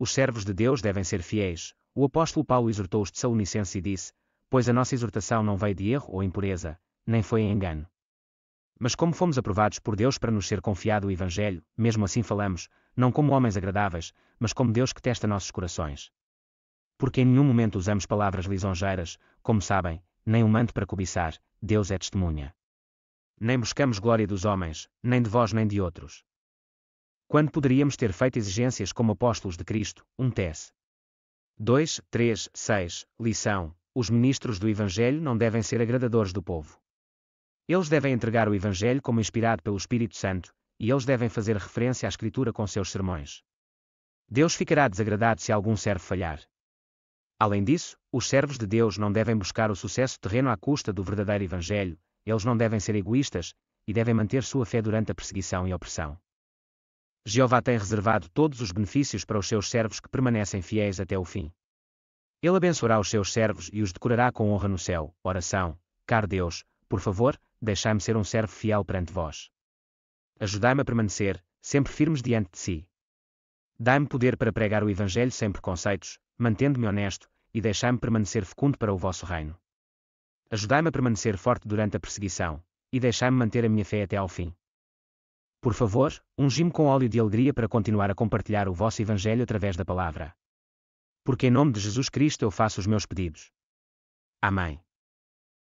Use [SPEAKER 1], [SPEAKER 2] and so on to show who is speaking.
[SPEAKER 1] Os servos de Deus devem ser fiéis. O apóstolo Paulo exortou os Tessalonicenses e disse: Pois a nossa exortação não veio de erro ou impureza, nem foi em engano. Mas como fomos aprovados por Deus para nos ser confiado o Evangelho, mesmo assim falamos, não como homens agradáveis, mas como Deus que testa nossos corações. Porque em nenhum momento usamos palavras lisonjeiras, como sabem, nem um manto para cobiçar, Deus é testemunha. Nem buscamos glória dos homens, nem de vós nem de outros. Quando poderíamos ter feito exigências como apóstolos de Cristo, um TES. 2, 3, 6, lição, os ministros do Evangelho não devem ser agradadores do povo. Eles devem entregar o Evangelho como inspirado pelo Espírito Santo, e eles devem fazer referência à Escritura com seus sermões. Deus ficará desagradado se algum servo falhar. Além disso, os servos de Deus não devem buscar o sucesso terreno à custa do verdadeiro Evangelho, eles não devem ser egoístas, e devem manter sua fé durante a perseguição e opressão. Jeová tem reservado todos os benefícios para os seus servos que permanecem fiéis até o fim. Ele abençoará os seus servos e os decorará com honra no céu. Oração, caro Deus, por favor, deixai-me ser um servo fiel perante vós. Ajudai-me a permanecer, sempre firmes diante de si. Dai-me poder para pregar o Evangelho sem preconceitos, mantendo-me honesto, e deixai-me permanecer fecundo para o vosso reino. Ajudai-me a permanecer forte durante a perseguição, e deixai-me manter a minha fé até ao fim. Por favor, ungime com óleo de alegria para continuar a compartilhar o vosso Evangelho através da palavra. Porque em nome de Jesus Cristo eu faço os meus pedidos. Amém.